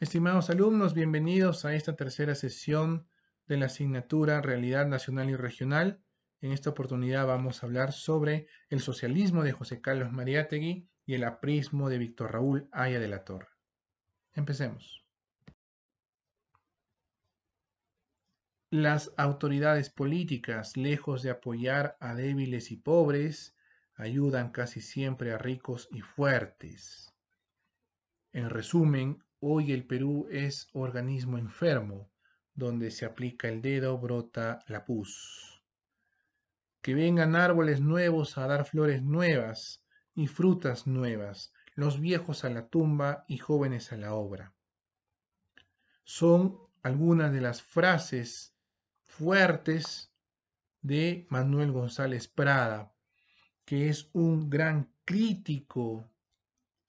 Estimados alumnos, bienvenidos a esta tercera sesión de la asignatura Realidad Nacional y Regional. En esta oportunidad vamos a hablar sobre el socialismo de José Carlos Mariátegui y el aprismo de Víctor Raúl Aya de la Torre. Empecemos. Las autoridades políticas, lejos de apoyar a débiles y pobres, ayudan casi siempre a ricos y fuertes. En resumen, Hoy el Perú es organismo enfermo, donde se aplica el dedo brota la pus. Que vengan árboles nuevos a dar flores nuevas y frutas nuevas, los viejos a la tumba y jóvenes a la obra. Son algunas de las frases fuertes de Manuel González Prada, que es un gran crítico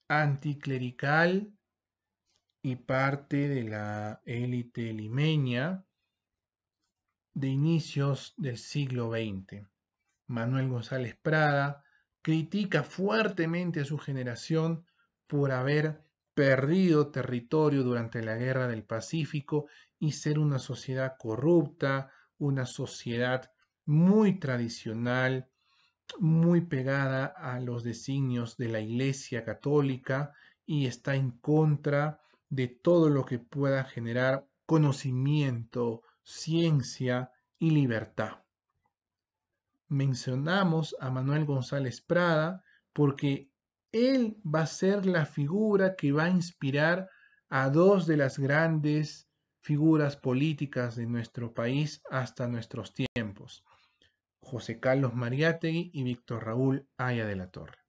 anticlerical y parte de la élite limeña de inicios del siglo XX. Manuel González Prada critica fuertemente a su generación por haber perdido territorio durante la Guerra del Pacífico y ser una sociedad corrupta, una sociedad muy tradicional, muy pegada a los designios de la Iglesia Católica y está en contra de todo lo que pueda generar conocimiento, ciencia y libertad. Mencionamos a Manuel González Prada porque él va a ser la figura que va a inspirar a dos de las grandes figuras políticas de nuestro país hasta nuestros tiempos, José Carlos Mariátegui y Víctor Raúl Aya de la Torre.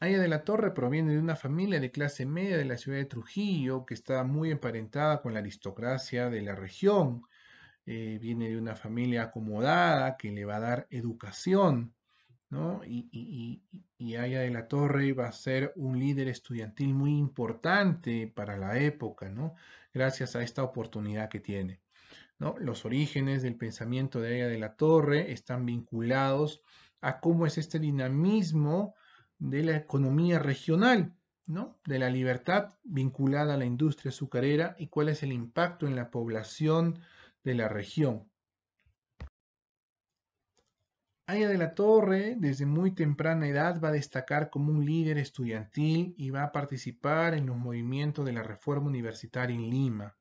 Aya de la Torre proviene de una familia de clase media de la ciudad de Trujillo, que está muy emparentada con la aristocracia de la región. Eh, viene de una familia acomodada que le va a dar educación, ¿no? Y, Aya de la Torre va a ser un líder estudiantil muy importante para la época, ¿no? Gracias a esta oportunidad que tiene. ¿no? Los orígenes del pensamiento de Aya de la Torre están vinculados a cómo es este dinamismo de la economía regional, ¿no? de la libertad vinculada a la industria azucarera y cuál es el impacto en la población de la región. Aya de la Torre desde muy temprana edad va a destacar como un líder estudiantil y va a participar en los movimientos de la reforma universitaria en Lima.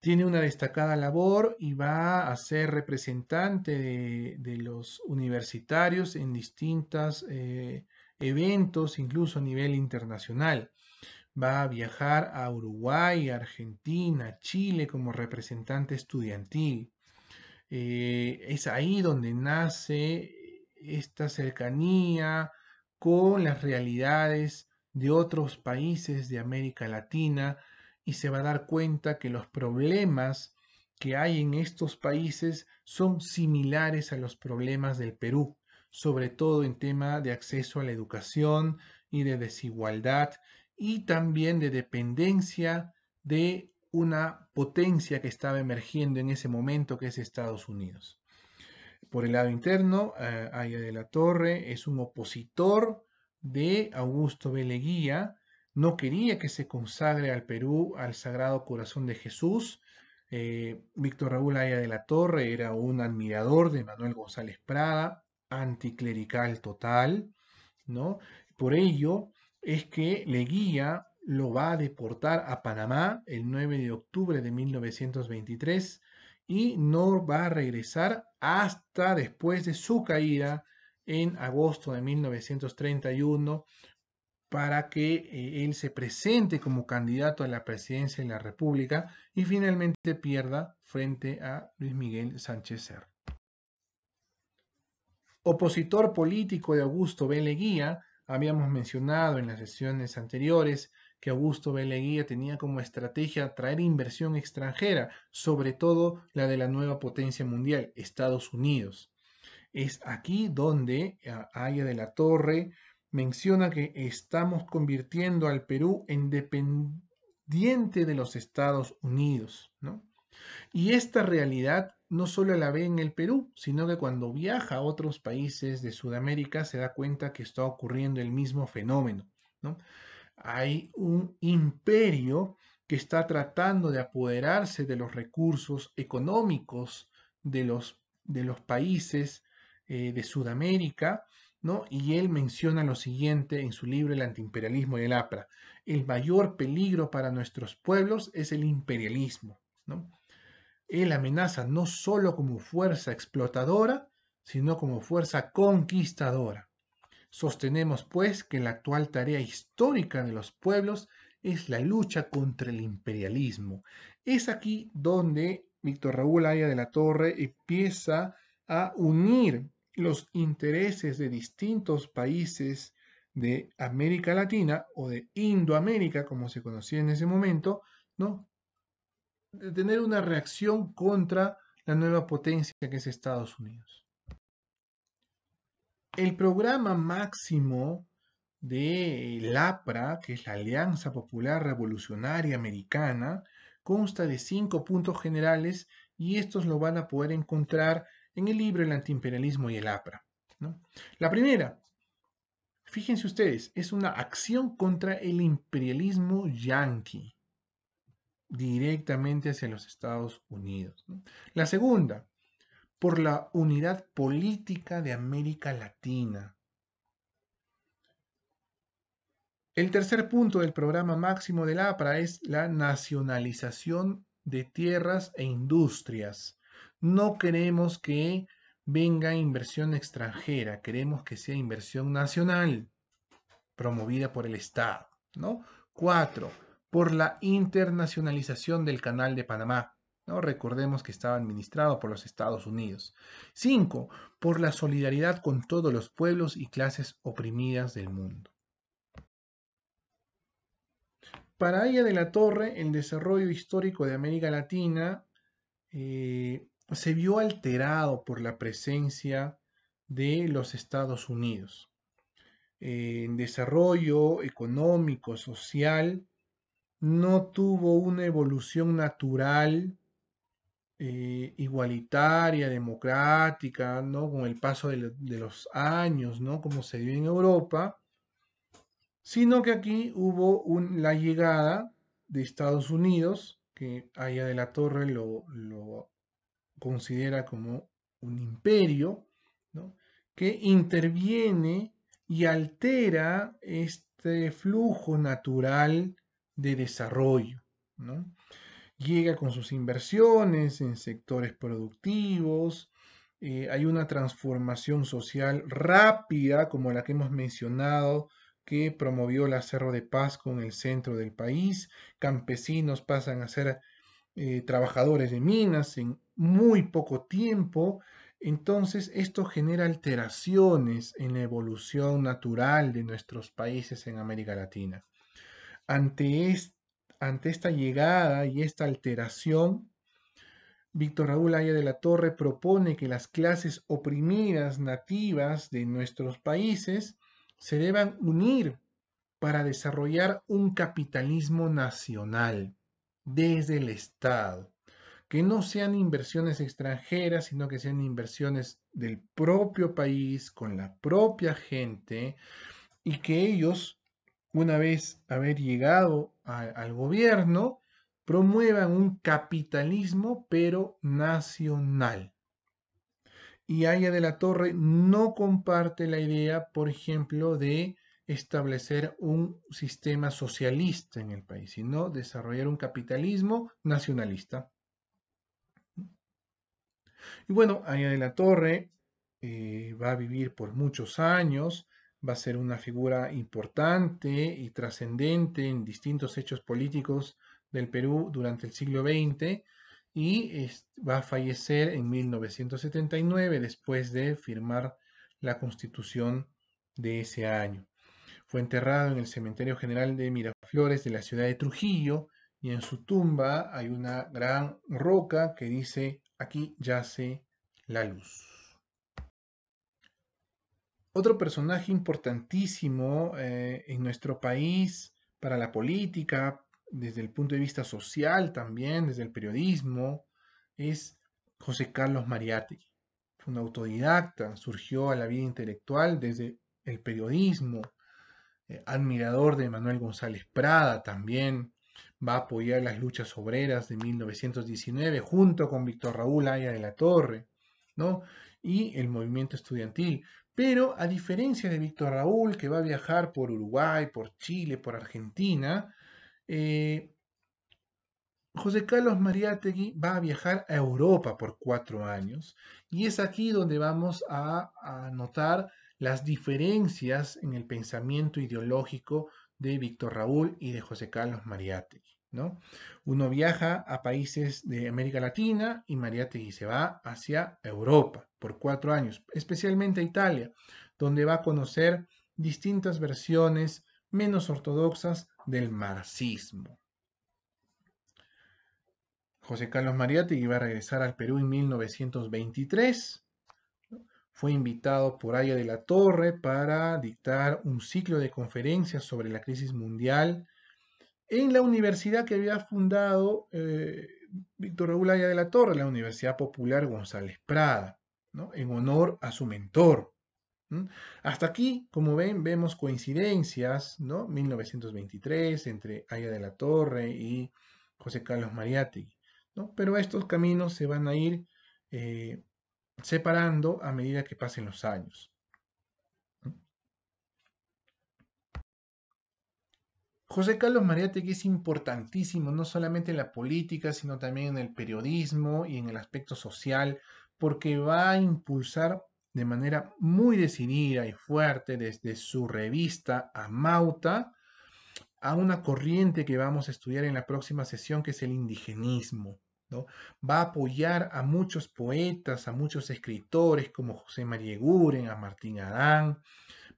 Tiene una destacada labor y va a ser representante de, los universitarios en distintas eh, eventos incluso a nivel internacional. Va a viajar a Uruguay, Argentina, Chile como representante estudiantil. Eh, es ahí donde nace esta cercanía con las realidades de otros países de América Latina y se va a dar cuenta que los problemas que hay en estos países son similares a los problemas del Perú sobre todo en tema de acceso a la educación y de desigualdad y también de dependencia de una potencia que estaba emergiendo en ese momento que es Estados Unidos. Por el lado interno, eh, Aya de la Torre es un opositor de Augusto B. Leguía, no quería que se consagre al Perú al Sagrado Corazón de Jesús. Eh, Víctor Raúl Aya de la Torre era un admirador de Manuel González Prada, anticlerical total, ¿no? Por ello es que Leguía lo va a deportar a Panamá el 9 de octubre de 1923 y no va a regresar hasta después de su caída en agosto de 1931 para que eh, él se presente como candidato a la presidencia de la República y finalmente pierda frente a Luis Miguel Sánchez Cerro Opositor político de Augusto B. Leguía, habíamos mencionado en las sesiones anteriores que Augusto B. Leguía tenía como estrategia traer inversión extranjera, sobre todo la de la nueva potencia mundial, Estados Unidos. Es aquí donde eh, Aya de la Torre menciona que estamos convirtiendo al Perú en dependiente de los Estados Unidos, ¿no? Y esta realidad no solo la ve en el Perú, sino que cuando viaja a otros países de Sudamérica se da cuenta que está ocurriendo el mismo fenómeno. ¿no? Hay un imperio que está tratando de apoderarse de los recursos económicos de los, de los países eh, de Sudamérica, ¿no? Y él menciona lo siguiente en su libro El antiimperialismo y el APRA. El mayor peligro para nuestros pueblos es el imperialismo, ¿no? Él amenaza no solo como fuerza explotadora, sino como fuerza conquistadora. Sostenemos, pues, que la actual tarea histórica de los pueblos es la lucha contra el imperialismo. Es aquí donde Víctor Raúl Aya de la Torre empieza a unir los intereses de distintos países de América Latina o de Indoamérica, como se conocía en ese momento, ¿no? de tener una reacción contra la nueva potencia que es Estados Unidos. El programa máximo de APRA, que es la Alianza Popular Revolucionaria Americana, consta de cinco puntos generales y estos lo van a poder encontrar en el libro El antiimperialismo y el APRA. La primera, fíjense ustedes, es una acción contra el imperialismo yanqui directamente hacia los Estados Unidos. La segunda, por la unidad política de América Latina. El tercer punto del programa máximo del APRA es la nacionalización de tierras e industrias. No queremos que venga inversión extranjera, queremos que sea inversión nacional promovida por el Estado. ¿no? Cuatro, por la internacionalización del Canal de Panamá. ¿no? Recordemos que estaba administrado por los Estados Unidos. Cinco, Por la solidaridad con todos los pueblos y clases oprimidas del mundo. Para ella de la Torre, el desarrollo histórico de América Latina eh, se vio alterado por la presencia de los Estados Unidos. Eh, en desarrollo económico, social, no tuvo una evolución natural, eh, igualitaria, democrática, ¿no? Con el paso de, los años, ¿no? Como se dio en Europa, sino que aquí hubo la llegada de Estados Unidos, que allá de la Torre lo, considera como un imperio, que interviene y altera este flujo natural de desarrollo. ¿no? Llega con sus inversiones en sectores productivos, eh, hay una transformación social rápida como la que hemos mencionado que promovió el Cerro de Paz con el centro del país, campesinos pasan a ser eh, trabajadores de minas en muy poco tiempo, entonces esto genera alteraciones en la evolución natural de nuestros países en América Latina. Ante, esta llegada y esta alteración, Víctor Raúl Aya de la Torre propone que las clases oprimidas nativas de nuestros países se deban unir para desarrollar un capitalismo nacional desde el Estado, que no sean inversiones extranjeras, sino que sean inversiones del propio país, con la propia gente, y que ellos una vez haber llegado al gobierno, promuevan un capitalismo pero nacional. Y Aya de la Torre no comparte la idea, por ejemplo, de establecer un sistema socialista en el país, sino desarrollar un capitalismo nacionalista. Y bueno, Aya de la Torre eh, va a vivir por muchos años, va a ser una figura importante y trascendente en distintos hechos políticos del Perú durante el siglo XX y va a fallecer en 1979 después de firmar la constitución de ese año. Fue enterrado en el Cementerio General de Miraflores de la ciudad de Trujillo y en su tumba hay una gran roca que dice aquí yace la luz. Otro personaje importantísimo eh, en nuestro país para la política, desde el punto de vista social también, desde el periodismo, es José Carlos Mariátegui. Fue un autodidacta, surgió a la vida intelectual desde el periodismo, eh, admirador de Manuel González Prada también, va a apoyar las luchas obreras de 1919 junto con Víctor Raúl Aya de la Torre, ¿no? Y el movimiento estudiantil. Pero a diferencia de Víctor Raúl, que va a viajar por Uruguay, por Chile, por Argentina, eh, José Carlos Mariátegui va a viajar a Europa por cuatro años y es aquí donde vamos a, a notar las diferencias en el pensamiento ideológico de Víctor Raúl y de José Carlos Mariátegui. Uno viaja a países de América Latina y Mariategui se va hacia Europa por cuatro años, especialmente a Italia, donde va a conocer distintas versiones menos ortodoxas del marxismo. José Carlos Mariategui va a regresar al Perú en 1923. Fue invitado por Aya de la Torre para dictar un ciclo de conferencias sobre la crisis mundial en la universidad que había fundado eh, Víctor Víctor Aya de la Torre, la Universidad Popular González Prada, ¿no? en honor a su mentor. Hasta aquí, como ven, vemos coincidencias, ¿no? 1923 entre Aya de la Torre y José Carlos Mariátegui, ¿no? Pero estos caminos se van a ir eh, separando a medida que pasen los años. José Carlos Mariátegui es importantísimo, no solamente en la política, sino también en el periodismo y en el aspecto social, porque va a impulsar de manera muy decidida y fuerte desde su revista a Mauta a una corriente que vamos a estudiar en la próxima sesión, que es el indigenismo. ¿no? Va a apoyar a muchos poetas, a muchos escritores como José María Guren, a Martín Adán,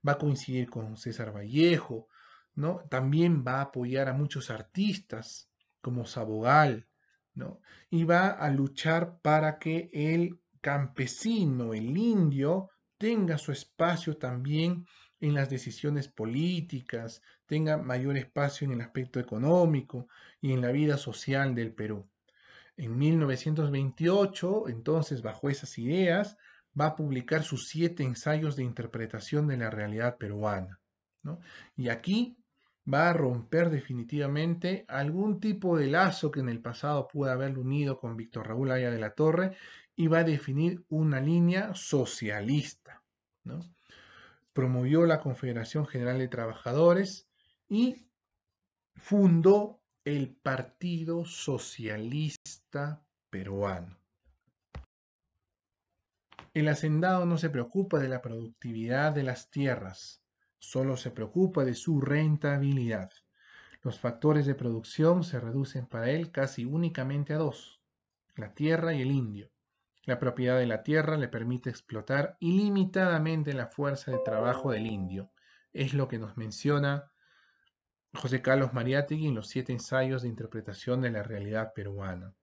va a coincidir con César Vallejo, también va a apoyar a muchos artistas como Sabogal, ¿no? Y va a luchar para que el campesino, el indio, tenga su espacio también en las decisiones políticas, tenga mayor espacio en el aspecto económico y en la vida social del Perú. En 1928, entonces, bajo esas ideas, va a publicar sus siete ensayos de interpretación de la realidad peruana. Y aquí va a romper definitivamente algún tipo de lazo que en el pasado pudo haberlo unido con Víctor Raúl Aya de la Torre y va a definir una línea socialista. Promovió la Confederación General de Trabajadores y fundó el Partido Socialista Peruano. El hacendado no se preocupa de la productividad de las tierras, Solo se preocupa de su rentabilidad. Los factores de producción se reducen para él casi únicamente a dos, la tierra y el indio. La propiedad de la tierra le permite explotar ilimitadamente la fuerza de trabajo del indio. Es lo que nos menciona José Carlos Mariátegui en los siete ensayos de interpretación de la realidad peruana.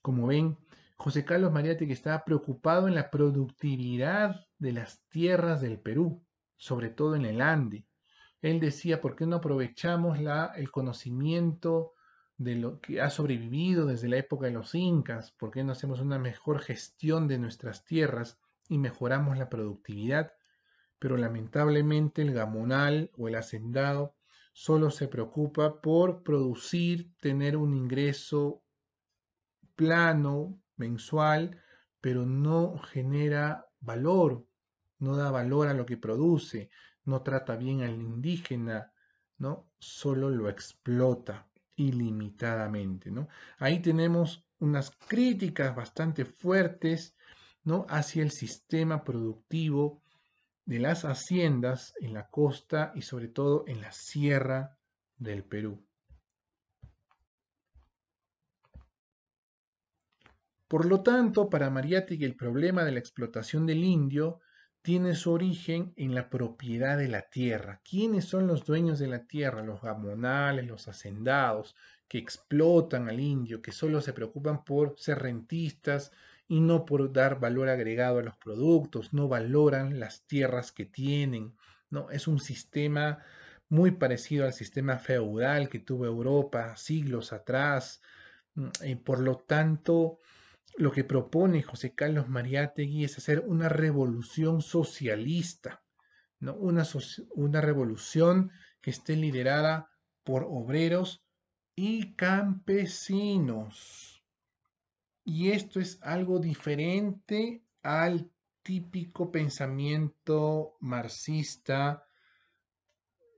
Como ven, José Carlos Mariátegui está preocupado en la productividad de las tierras del Perú sobre todo en el Ande. Él decía, ¿por qué no aprovechamos la, el conocimiento de lo que ha sobrevivido desde la época de los incas? ¿Por qué no hacemos una mejor gestión de nuestras tierras y mejoramos la productividad? Pero lamentablemente el gamonal o el hacendado solo se preocupa por producir, tener un ingreso plano, mensual, pero no genera valor, no da valor a lo que produce, no trata bien al indígena, ¿no? Solo lo explota ilimitadamente, ¿no? Ahí tenemos unas críticas bastante fuertes, ¿no? Hacia el sistema productivo de las haciendas en la costa y sobre todo en la sierra del Perú. Por lo tanto, para Mariátegui el problema de la explotación del indio tiene su origen en la propiedad de la tierra. ¿Quiénes son los dueños de la tierra? Los gamonales, los hacendados, que explotan al indio, que solo se preocupan por ser rentistas y no por dar valor agregado a los productos, no valoran las tierras que tienen. ¿no? Es un sistema muy parecido al sistema feudal que tuvo Europa siglos atrás. Y mm, eh, por lo tanto, lo que propone José Carlos Mariátegui es hacer una revolución socialista, ¿no? una, una revolución que esté liderada por obreros y campesinos. Y esto es algo diferente al típico pensamiento marxista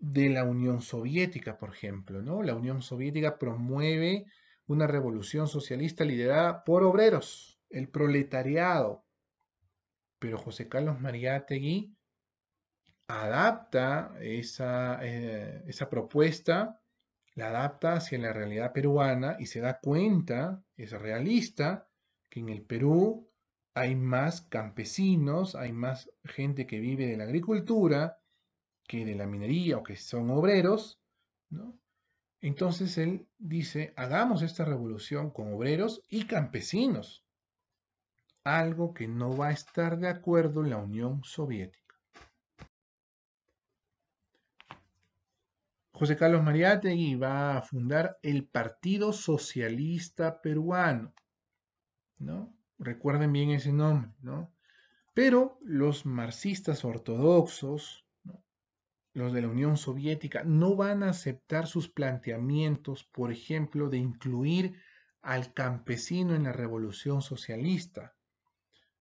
de la Unión Soviética, por ejemplo, ¿no? La Unión Soviética promueve una revolución socialista liderada por obreros, el proletariado. Pero José Carlos Mariátegui adapta esa, eh, esa propuesta, la adapta hacia la realidad peruana y se da cuenta, es realista, que en el Perú hay más campesinos, hay más gente que vive de la agricultura que de la minería o que son obreros, ¿no? Entonces él dice, hagamos esta revolución con obreros y campesinos, algo que no va a estar de acuerdo en la Unión Soviética. José Carlos Mariátegui va a fundar el Partido Socialista Peruano, ¿no? Recuerden bien ese nombre, ¿no? Pero los marxistas ortodoxos, los de la Unión Soviética, no van a aceptar sus planteamientos, por ejemplo, de incluir al campesino en la revolución socialista.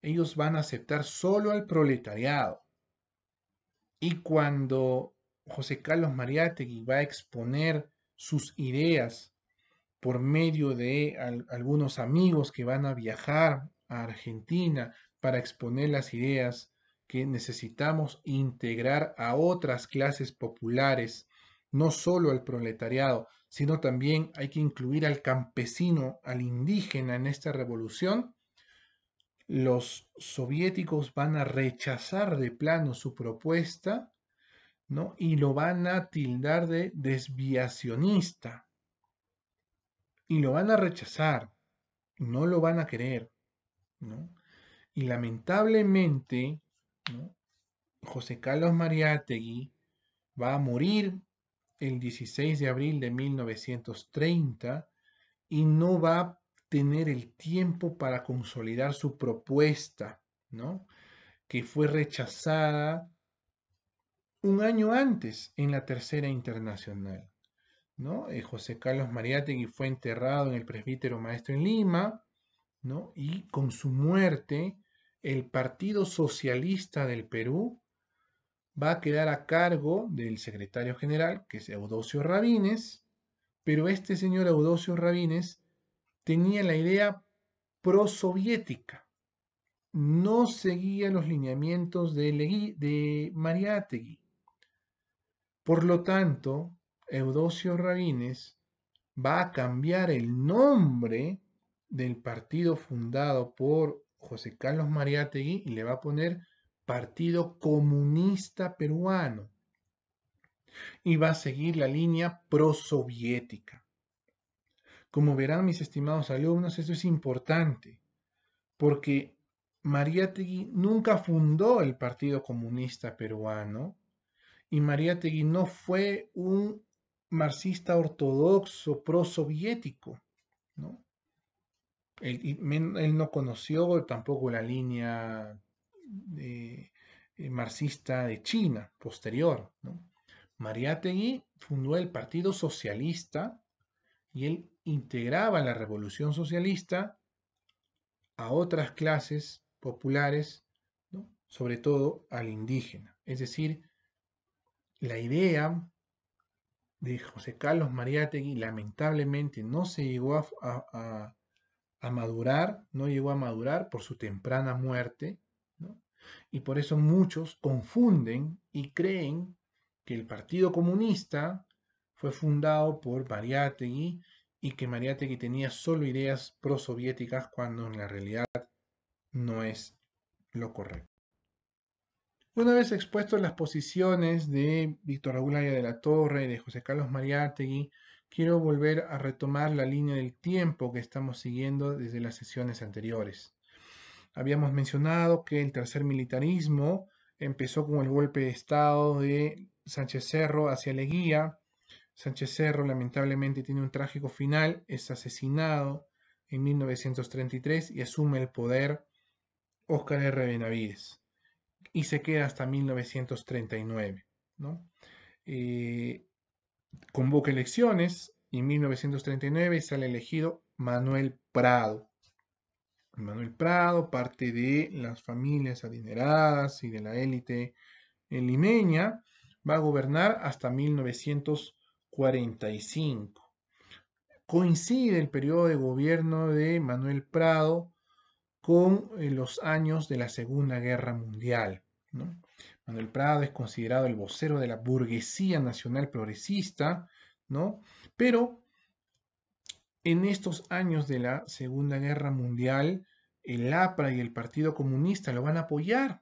Ellos van a aceptar solo al proletariado. Y cuando José Carlos Mariátegui va a exponer sus ideas por medio de algunos amigos que van a viajar a Argentina para exponer las ideas que necesitamos integrar a otras clases populares, no solo al proletariado, sino también hay que incluir al campesino, al indígena en esta revolución, los soviéticos van a rechazar de plano su propuesta ¿no? y lo van a tildar de desviacionista. Y lo van a rechazar, no lo van a querer. ¿no? Y lamentablemente José Carlos Mariátegui va a morir el 16 de abril de 1930 y no va a tener el tiempo para consolidar su propuesta, ¿no? que fue rechazada un año antes en la Tercera Internacional. ¿no? Eh, José Carlos Mariátegui fue enterrado en el presbítero maestro en Lima, ¿no? y con su muerte el Partido Socialista del Perú va a quedar a cargo del secretario general, que es Eudocio Rabines, pero este señor Eudocio Rabines tenía la idea prosoviética, no seguía los lineamientos de, de Mariátegui. Por lo tanto, Eudocio Rabines va a cambiar el nombre del partido fundado por José Carlos Mariátegui y le va a poner Partido Comunista Peruano. Y va a seguir la línea prosoviética. Como verán mis estimados alumnos, eso es importante, porque Mariátegui nunca fundó el Partido Comunista Peruano y Mariátegui no fue un marxista ortodoxo prosoviético, ¿no? él, no conoció tampoco la línea eh, marxista de China posterior. Mariategui Mariátegui fundó el Partido Socialista y él integraba la revolución socialista a otras clases populares, sobre todo al indígena. Es decir, la idea de José Carlos Mariátegui lamentablemente no se llegó a, a madurar, no llegó a madurar por su temprana muerte, y por eso muchos confunden y creen que el Partido Comunista fue fundado por Mariátegui y que Mariátegui tenía solo ideas prosoviéticas cuando en la realidad no es lo correcto. Una vez expuestas las posiciones de Víctor Agulaya de la Torre y de José Carlos Mariátegui quiero volver a retomar la línea del tiempo que estamos siguiendo desde las sesiones anteriores. Habíamos mencionado que el tercer militarismo empezó con el golpe de Estado de Sánchez Cerro hacia Leguía. Sánchez Cerro lamentablemente tiene un trágico final, es asesinado en 1933 y asume el poder Óscar R. Benavides y se queda hasta 1939. ¿no? Eh, convoca elecciones y en 1939 sale elegido Manuel Prado. Manuel Prado, parte de las familias adineradas y de la élite limeña, va a gobernar hasta 1945. Coincide el periodo de gobierno de Manuel Prado con eh, los años de la Segunda Guerra Mundial. ¿no? Manuel Prado es considerado el vocero de la burguesía nacional progresista, ¿no? Pero en estos años de la Segunda Guerra Mundial, el APRA y el Partido Comunista lo van a apoyar,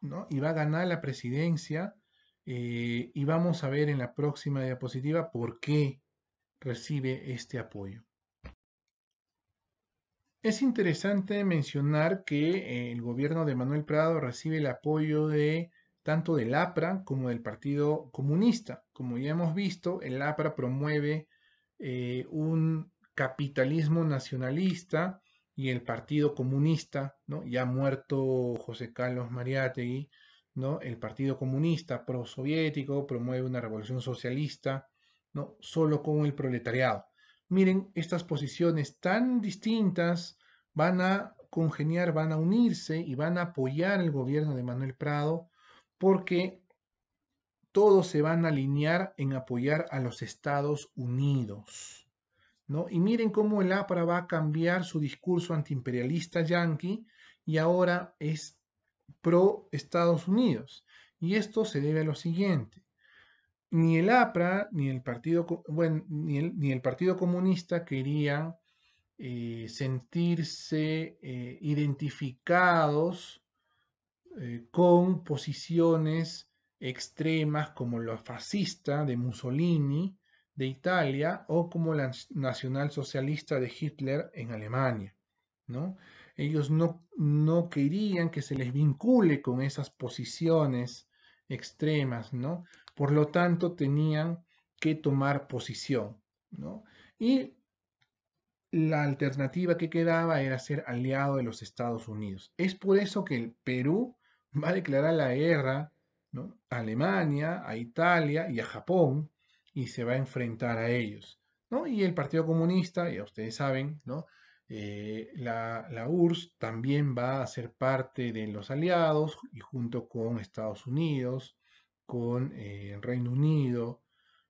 ¿no? Y va a ganar la presidencia. Eh, y vamos a ver en la próxima diapositiva por qué recibe este apoyo. Es interesante mencionar que eh, el gobierno de Manuel Prado recibe el apoyo de tanto del APRA como del Partido Comunista. Como ya hemos visto, el APRA promueve eh, un capitalismo nacionalista y el Partido Comunista, ¿no? ya muerto José Carlos Mariátegui, ¿no? el Partido Comunista prosoviético promueve una revolución socialista, ¿no? solo con el proletariado. Miren, estas posiciones tan distintas van a congeniar, van a unirse y van a apoyar el gobierno de Manuel Prado porque todos se van a alinear en apoyar a los Estados Unidos. Y miren cómo el APRA va a cambiar su discurso antiimperialista yanqui y ahora es pro Estados Unidos. Y esto se debe a lo siguiente. Ni el APRA ni el Partido, ni el, partido Comunista querían eh, sentirse eh, identificados eh, con posiciones extremas como la fascista de Mussolini de Italia o como la nacionalsocialista de Hitler en Alemania. ¿no? Ellos no, no querían que se les vincule con esas posiciones extremas, ¿no? Por lo tanto, tenían que tomar posición, ¿no? Y la alternativa que quedaba era ser aliado de los Estados Unidos. Es por eso que el Perú va a declarar la guerra a Alemania, a Italia y a Japón y se va a enfrentar a ellos. Y el Partido Comunista, ya ustedes saben, eh, la, URSS también va a ser parte de los aliados y junto con Estados Unidos, con el eh, Reino Unido,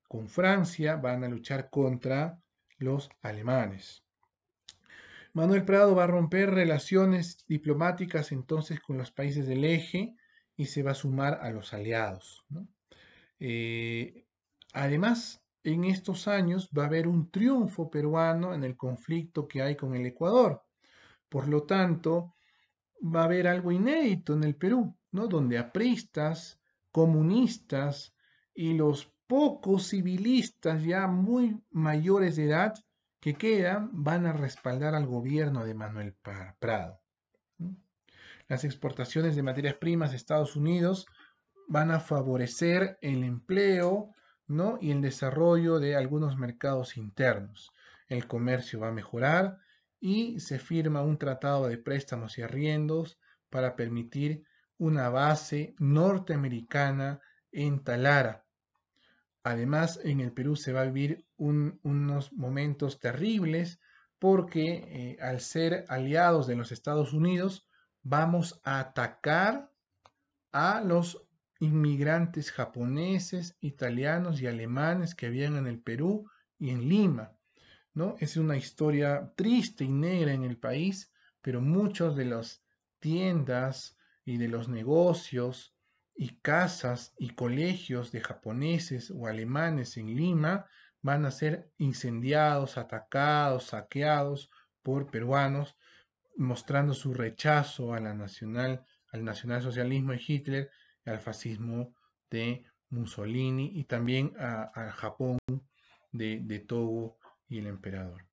con Francia, van a luchar contra los alemanes. Manuel Prado va a romper relaciones diplomáticas entonces con los países del eje y se va a sumar a los aliados. Eh, además, en estos años va a haber un triunfo peruano en el conflicto que hay con el Ecuador. Por lo tanto, va a haber algo inédito en el Perú, ¿no? donde apristas, comunistas y los pocos civilistas ya muy mayores de edad que quedan van a respaldar al gobierno de Manuel Prado. Las exportaciones de materias primas de Estados Unidos van a favorecer el empleo ¿no? y el desarrollo de algunos mercados internos. El comercio va a mejorar y se firma un tratado de préstamos y arriendos para permitir una base norteamericana en Talara. Además, en el Perú se va a vivir unos momentos terribles porque eh, al ser aliados de los Estados Unidos vamos a atacar a los inmigrantes japoneses, italianos y alemanes que habían en el Perú y en Lima. ¿no? Es una historia triste y negra en el país, pero muchos de las tiendas y de los negocios y casas y colegios de japoneses o alemanes en Lima van a ser incendiados, atacados, saqueados por peruanos, mostrando su rechazo a la nacional, al nacionalsocialismo de Hitler, al fascismo de Mussolini y también al Japón de, de Togo y el emperador.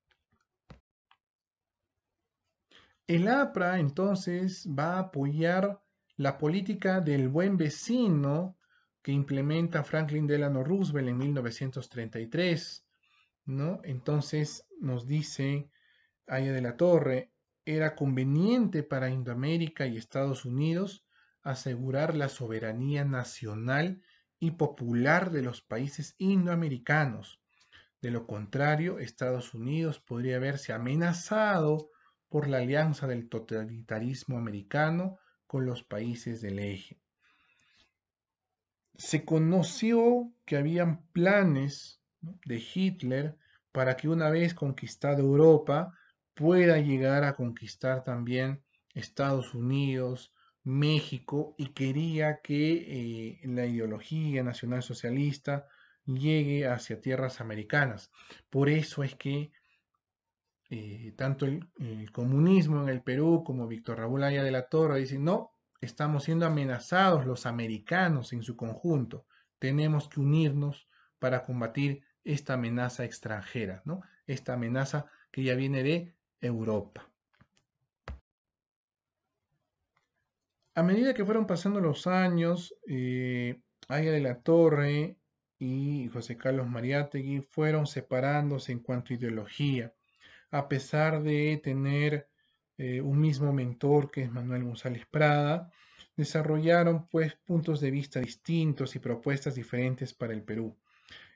El APRA entonces va a apoyar la política del buen vecino que implementa Franklin Delano Roosevelt en 1933, ¿no? Entonces nos dice Aya de la Torre, era conveniente para Indoamérica y Estados Unidos asegurar la soberanía nacional y popular de los países indoamericanos. De lo contrario, Estados Unidos podría verse amenazado por la alianza del totalitarismo americano con los países del eje se conoció que habían planes de Hitler para que una vez conquistada Europa pueda llegar a conquistar también Estados Unidos, México, y quería que eh, la ideología nacional socialista llegue hacia tierras americanas. Por eso es que eh, tanto el, comunismo en el Perú como Víctor Raúl Aya de la Torre dicen, no, estamos siendo amenazados los americanos en su conjunto. Tenemos que unirnos para combatir esta amenaza extranjera, ¿no? Esta amenaza que ya viene de Europa. A medida que fueron pasando los años, eh, Aya de la Torre y José Carlos Mariátegui fueron separándose en cuanto a ideología, a pesar de tener eh, un mismo mentor que es Manuel González Prada, desarrollaron pues puntos de vista distintos y propuestas diferentes para el Perú.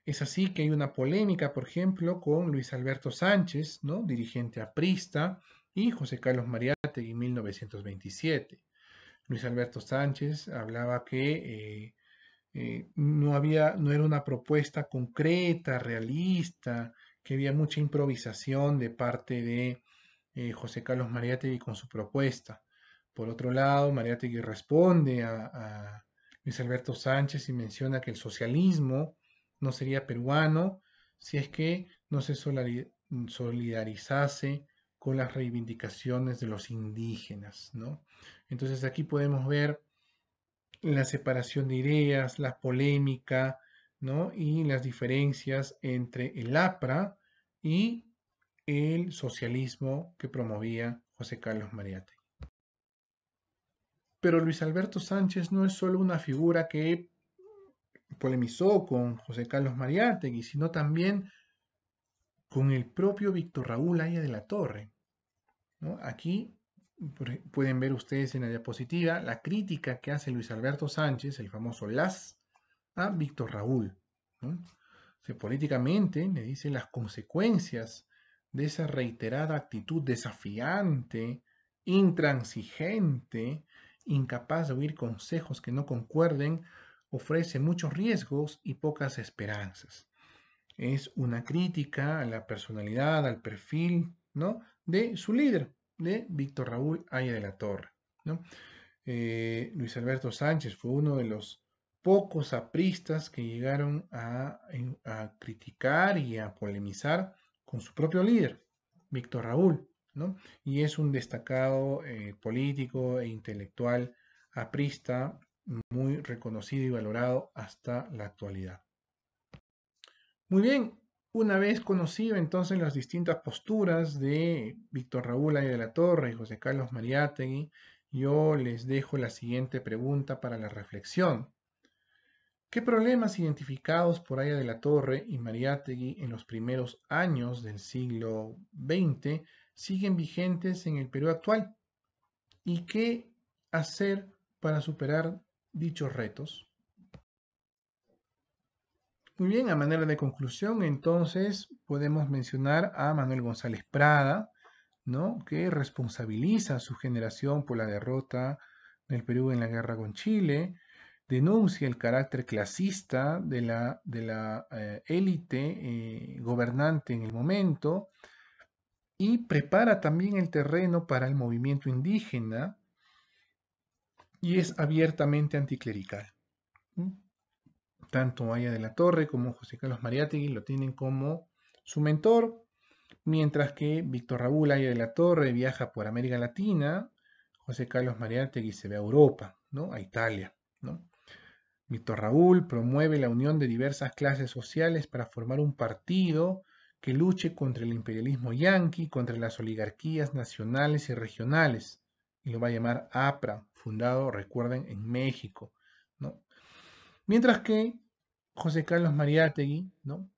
Es así que hay una polémica, por ejemplo, con Luis Alberto Sánchez, ¿no? dirigente aprista, y José Carlos Mariate en 1927. Luis Alberto Sánchez hablaba que eh, eh, no, había, no era una propuesta concreta, realista, que había mucha improvisación de parte de eh, José Carlos Mariátegui con su propuesta. Por otro lado, Mariátegui responde a, Luis Alberto Sánchez y menciona que el socialismo no sería peruano si es que no se solidarizase con las reivindicaciones de los indígenas. ¿no? Entonces aquí podemos ver la separación de ideas, la polémica ¿no? y las diferencias entre el APRA y el socialismo que promovía José Carlos Mariátegui. Pero Luis Alberto Sánchez no es solo una figura que polemizó con José Carlos Mariátegui, sino también con el propio Víctor Raúl Aya de la Torre. Aquí pueden ver ustedes en la diapositiva la crítica que hace Luis Alberto Sánchez, el famoso LAS, a Víctor Raúl. políticamente le dice las consecuencias de esa reiterada actitud desafiante, intransigente, incapaz de oír consejos que no concuerden, ofrece muchos riesgos y pocas esperanzas. Es una crítica a la personalidad, al perfil, ¿no? De su líder, de Víctor Raúl Aya de la Torre, ¿no? Eh, Luis Alberto Sánchez fue uno de los pocos apristas que llegaron a criticar y a polemizar con su propio líder, Víctor Raúl, ¿no? y es un destacado eh, político e intelectual aprista muy reconocido y valorado hasta la actualidad. Muy bien, una vez conocido entonces las distintas posturas de Víctor Raúl y de la Torre y José Carlos Mariátegui, yo les dejo la siguiente pregunta para la reflexión. ¿Qué problemas identificados por Aya de la Torre y Mariátegui en los primeros años del siglo XX siguen vigentes en el Perú actual? ¿Y qué hacer para superar dichos retos? Muy bien, a manera de conclusión, entonces podemos mencionar a Manuel González Prada, ¿no? que responsabiliza a su generación por la derrota del Perú en la guerra con Chile, denuncia el carácter clasista de la, de la eh, élite eh, gobernante en el momento y prepara también el terreno para el movimiento indígena y es abiertamente anticlerical. Tanto Aya de la Torre como José Carlos Mariátegui lo tienen como su mentor, mientras que Víctor Raúl Aya de la Torre viaja por América Latina, José Carlos Mariátegui se ve a Europa, ¿no? a Italia. ¿no? Víctor Raúl promueve la unión de diversas clases sociales para formar un partido que luche contra el imperialismo yanqui, contra las oligarquías nacionales y regionales, y lo va a llamar APRA, fundado, recuerden, en México. ¿no? Mientras que José Carlos Mariátegui ¿no?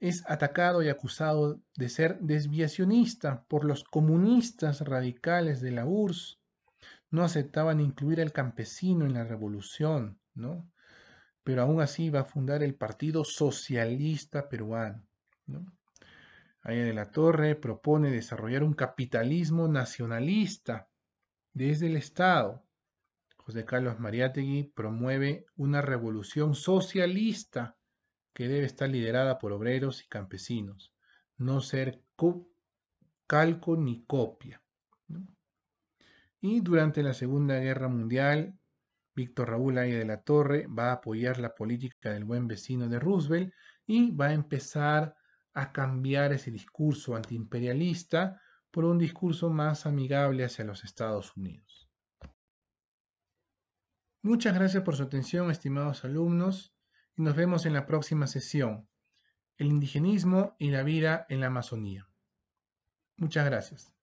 es atacado y acusado de ser desviacionista por los comunistas radicales de la URSS, no aceptaban incluir al campesino en la revolución, ¿no? pero aún así va a fundar el Partido Socialista Peruano. ¿no? de la Torre propone desarrollar un capitalismo nacionalista desde el Estado. José Carlos Mariátegui promueve una revolución socialista que debe estar liderada por obreros y campesinos, no ser calco ni copia. Y durante la Segunda Guerra Mundial, Víctor Raúl Aya de la Torre va a apoyar la política del buen vecino de Roosevelt y va a empezar a cambiar ese discurso antiimperialista por un discurso más amigable hacia los Estados Unidos. Muchas gracias por su atención, estimados alumnos, y nos vemos en la próxima sesión, el indigenismo y la vida en la Amazonía. Muchas gracias.